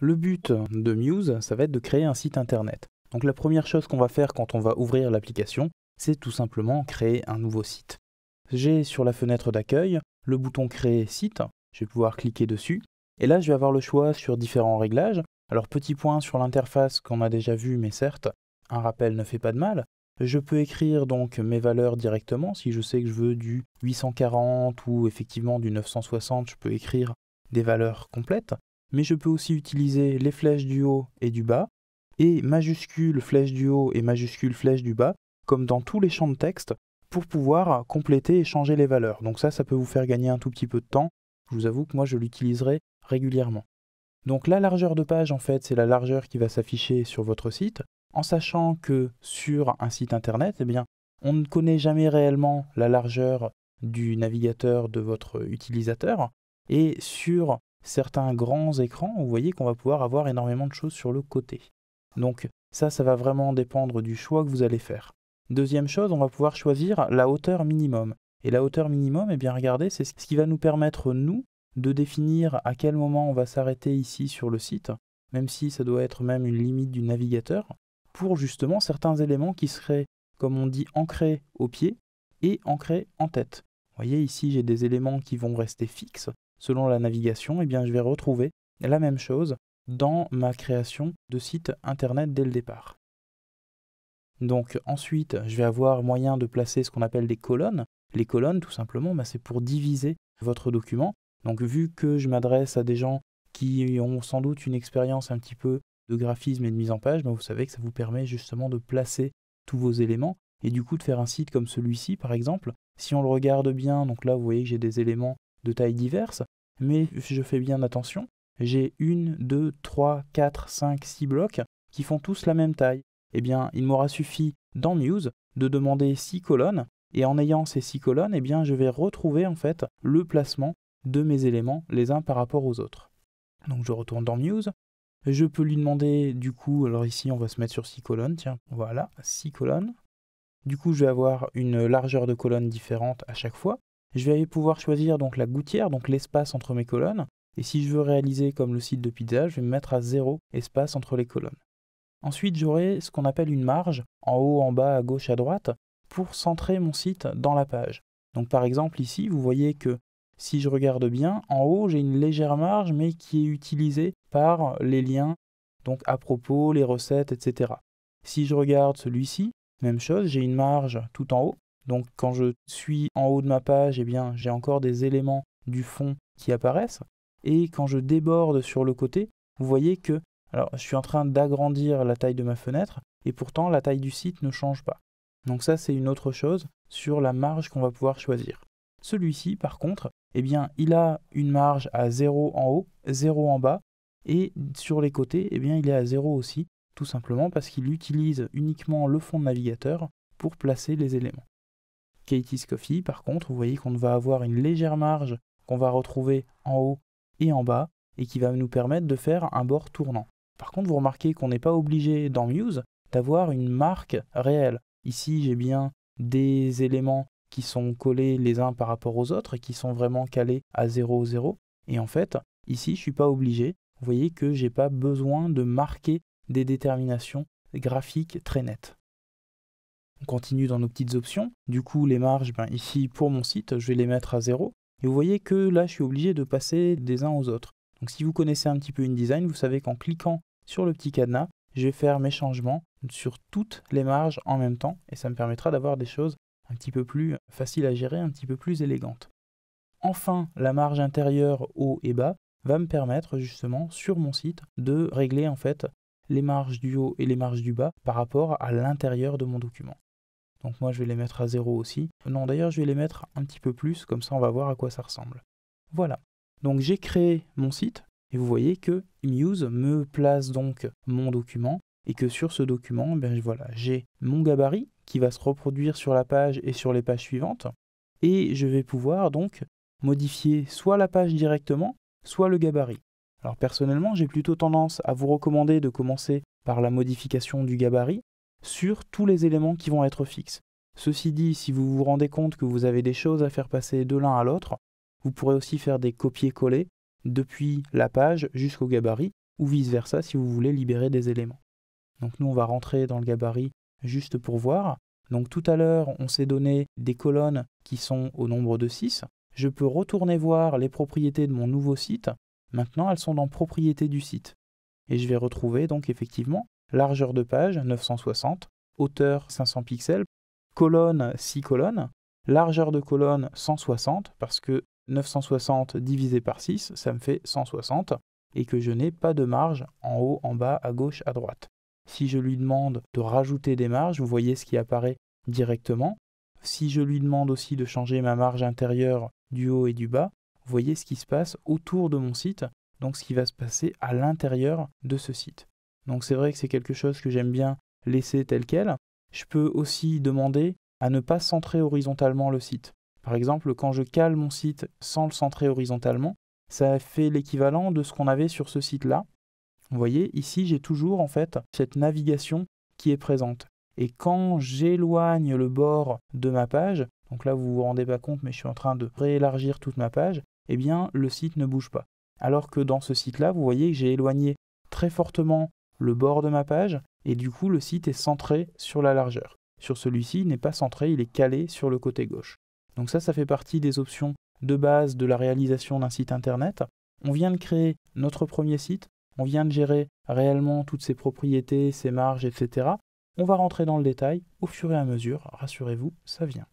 Le but de Muse, ça va être de créer un site internet. Donc la première chose qu'on va faire quand on va ouvrir l'application, c'est tout simplement créer un nouveau site. J'ai sur la fenêtre d'accueil le bouton Créer site, je vais pouvoir cliquer dessus, et là je vais avoir le choix sur différents réglages. Alors petit point sur l'interface qu'on a déjà vu, mais certes, un rappel ne fait pas de mal. Je peux écrire donc mes valeurs directement, si je sais que je veux du 840 ou effectivement du 960, je peux écrire des valeurs complètes mais je peux aussi utiliser les flèches du haut et du bas, et majuscule flèche du haut et majuscule flèche du bas, comme dans tous les champs de texte, pour pouvoir compléter et changer les valeurs. Donc ça, ça peut vous faire gagner un tout petit peu de temps. Je vous avoue que moi, je l'utiliserai régulièrement. Donc la largeur de page, en fait, c'est la largeur qui va s'afficher sur votre site, en sachant que sur un site Internet, eh bien, on ne connaît jamais réellement la largeur du navigateur de votre utilisateur. Et sur certains grands écrans, vous voyez qu'on va pouvoir avoir énormément de choses sur le côté. Donc ça, ça va vraiment dépendre du choix que vous allez faire. Deuxième chose, on va pouvoir choisir la hauteur minimum. Et la hauteur minimum, eh bien regardez, c'est ce qui va nous permettre, nous, de définir à quel moment on va s'arrêter ici sur le site, même si ça doit être même une limite du navigateur, pour justement certains éléments qui seraient, comme on dit, ancrés au pied et ancrés en tête. Vous voyez ici, j'ai des éléments qui vont rester fixes, selon la navigation, eh bien, je vais retrouver la même chose dans ma création de site internet dès le départ. Donc ensuite, je vais avoir moyen de placer ce qu'on appelle des colonnes. Les colonnes, tout simplement, bah, c'est pour diviser votre document. Donc vu que je m'adresse à des gens qui ont sans doute une expérience un petit peu de graphisme et de mise en page, bah, vous savez que ça vous permet justement de placer tous vos éléments et du coup de faire un site comme celui-ci par exemple. Si on le regarde bien, donc là vous voyez que j'ai des éléments de tailles diverses, mais je fais bien attention, j'ai une, deux, trois, quatre, cinq, six blocs qui font tous la même taille. Eh bien, il m'aura suffi dans Muse de demander six colonnes, et en ayant ces six colonnes, eh bien, je vais retrouver en fait le placement de mes éléments les uns par rapport aux autres. Donc je retourne dans Muse, je peux lui demander du coup, alors ici on va se mettre sur six colonnes, tiens, voilà, six colonnes. Du coup, je vais avoir une largeur de colonne différente à chaque fois. Je vais pouvoir choisir donc la gouttière, donc l'espace entre mes colonnes. Et si je veux réaliser comme le site de pizza, je vais me mettre à zéro espace entre les colonnes. Ensuite, j'aurai ce qu'on appelle une marge, en haut, en bas, à gauche, à droite, pour centrer mon site dans la page. Donc par exemple ici, vous voyez que si je regarde bien, en haut, j'ai une légère marge, mais qui est utilisée par les liens, donc à propos, les recettes, etc. Si je regarde celui-ci, même chose, j'ai une marge tout en haut, donc quand je suis en haut de ma page, eh bien j'ai encore des éléments du fond qui apparaissent. Et quand je déborde sur le côté, vous voyez que je suis en train d'agrandir la taille de ma fenêtre, et pourtant la taille du site ne change pas. Donc ça, c'est une autre chose sur la marge qu'on va pouvoir choisir. Celui-ci, par contre, eh bien, il a une marge à 0 en haut, 0 en bas, et sur les côtés, eh bien, il est à 0 aussi, tout simplement parce qu'il utilise uniquement le fond de navigateur pour placer les éléments. Katie's Coffee, par contre, vous voyez qu'on va avoir une légère marge qu'on va retrouver en haut et en bas et qui va nous permettre de faire un bord tournant. Par contre, vous remarquez qu'on n'est pas obligé dans Muse d'avoir une marque réelle. Ici, j'ai bien des éléments qui sont collés les uns par rapport aux autres et qui sont vraiment calés à 0, 0. Et en fait, ici, je ne suis pas obligé. Vous voyez que j'ai pas besoin de marquer des déterminations graphiques très nettes continue dans nos petites options. Du coup, les marges, ben, ici pour mon site, je vais les mettre à zéro, Et vous voyez que là, je suis obligé de passer des uns aux autres. Donc si vous connaissez un petit peu InDesign, vous savez qu'en cliquant sur le petit cadenas, je vais faire mes changements sur toutes les marges en même temps et ça me permettra d'avoir des choses un petit peu plus faciles à gérer, un petit peu plus élégantes. Enfin, la marge intérieure haut et bas va me permettre justement sur mon site de régler en fait les marges du haut et les marges du bas par rapport à l'intérieur de mon document. Donc moi je vais les mettre à zéro aussi. Non d'ailleurs je vais les mettre un petit peu plus, comme ça on va voir à quoi ça ressemble. Voilà. Donc j'ai créé mon site et vous voyez que Muse me place donc mon document et que sur ce document, ben, voilà, j'ai mon gabarit qui va se reproduire sur la page et sur les pages suivantes et je vais pouvoir donc modifier soit la page directement, soit le gabarit. Alors personnellement, j'ai plutôt tendance à vous recommander de commencer par la modification du gabarit sur tous les éléments qui vont être fixes. Ceci dit, si vous vous rendez compte que vous avez des choses à faire passer de l'un à l'autre, vous pourrez aussi faire des copier-coller depuis la page jusqu'au gabarit ou vice-versa si vous voulez libérer des éléments. Donc nous, on va rentrer dans le gabarit juste pour voir. Donc tout à l'heure, on s'est donné des colonnes qui sont au nombre de 6. Je peux retourner voir les propriétés de mon nouveau site. Maintenant, elles sont dans propriétés du site. Et je vais retrouver donc effectivement largeur de page 960, hauteur 500 pixels, colonne 6 colonnes, largeur de colonne 160 parce que 960 divisé par 6, ça me fait 160 et que je n'ai pas de marge en haut, en bas, à gauche, à droite. Si je lui demande de rajouter des marges, vous voyez ce qui apparaît directement. Si je lui demande aussi de changer ma marge intérieure du haut et du bas, vous voyez ce qui se passe autour de mon site, donc ce qui va se passer à l'intérieur de ce site. Donc c'est vrai que c'est quelque chose que j'aime bien laisser tel quel. Je peux aussi demander à ne pas centrer horizontalement le site. Par exemple, quand je cale mon site sans le centrer horizontalement, ça fait l'équivalent de ce qu'on avait sur ce site-là. Vous voyez, ici, j'ai toujours en fait cette navigation qui est présente. Et quand j'éloigne le bord de ma page, donc là, vous ne vous rendez pas compte, mais je suis en train de réélargir toute ma page, eh bien, le site ne bouge pas. Alors que dans ce site-là, vous voyez que j'ai éloigné très fortement le bord de ma page, et du coup le site est centré sur la largeur. Sur celui-ci, il n'est pas centré, il est calé sur le côté gauche. Donc ça, ça fait partie des options de base de la réalisation d'un site internet. On vient de créer notre premier site, on vient de gérer réellement toutes ses propriétés, ses marges, etc. On va rentrer dans le détail au fur et à mesure, rassurez-vous, ça vient.